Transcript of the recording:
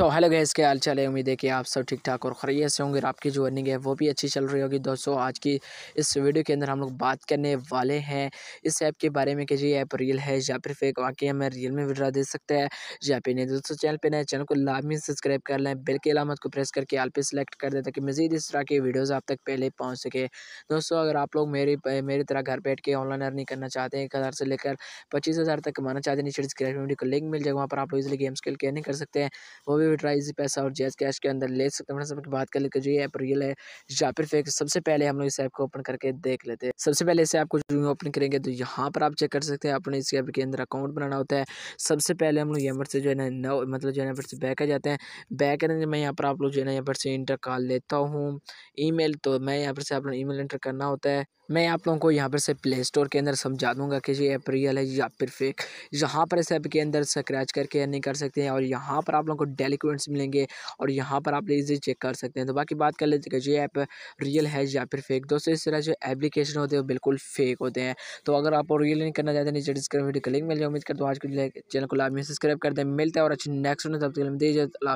so hello guys इसके हाल है उम्मीद है कि आप सब ठीक ठाक और खरीय से होंगे और आपकी जो अर्निंग है वो भी अच्छी चल रही होगी दोस्तों आज की इस वीडियो के अंदर हम लोग बात करने वाले हैं इस ऐप के बारे में कि जी ऐप रियल है या फिर फेक वाकई हमें रियल में विड्रा दे सकते हैं या फिर नहीं दोस्तों चैनल पर नए चैनल को लाभ सब्सक्राइब कर लें बिल की अलामत को प्रेस करके आल पे सिलेक्ट कर दें ताकि मजीद इस तरह की वीडियोज़ आप तक पहले पहुँच सके दोस्तों अगर आप लोग मेरी मेरी तरह घर बैठ के ऑनलाइन अर्निंग करना चाहते हैं एक हज़ार से लेकर पच्चीस हज़ार तक कमाना चाहते हैं नीचे डिस्क्रिप्शन वीडियो को लिंक मिल जाएगा वहाँ पर आप लोग इसलिए गेम्स खेल के अर्निंग कर सकते हैं वो भी हुए पैसा और जैज कैश के अंदर ले सकते हैं सबकी बात कर लेकर जो ये ऐप रियल है या फिर फेक सबसे पहले हम लोग इस ऐप को ओपन करके देख लेते हैं सबसे पहले इसे आपको जो ओपन करेंगे तो यहाँ पर आप चेक कर सकते हैं अपने इस ऐप के अंदर अकाउंट बनाना होता है सबसे पहले हम लोग यहाँ पर से जो है ना नौ मतलब जो है ना से बैक आ जाते हैं बैक आने मैं यहाँ पर आप लोग जो है ना यहाँ पर से इंटर कॉल लेता हूँ ई तो मैं यहाँ पर से आप लोग एंटर इंटर करना होता है मैं आप लोगों को यहाँ पर से प्ले स्टोर के अंदर समझा दूंगा कि ये ऐप रियल है या फिर फेक यहाँ पर इस ऐप के अंदर स्क्रैच करके नहीं कर सकते हैं और यहाँ पर आप लोगों को डेली इक्विपमेंट्स मिलेंगे और यहाँ पर आप इजी चेक कर सकते हैं तो बाकी बात कर लेते हैं ये ऐप रियल है या फिर फेक दोस्तों इस तरह जो एप्लीकेशन होते हैं बिल्कुल फेक होते हैं तो अगर आप रियल नहीं करना चाहते नीचे डिस्क्रिप्शन वीडियो का लिंक मिल जाए उम्मीद करते हूँ आज के चैनल को लाभ में सब्सक्राइब कर दें मिलते हैं और अच्छे नेक्स्ट तब तक दीजिए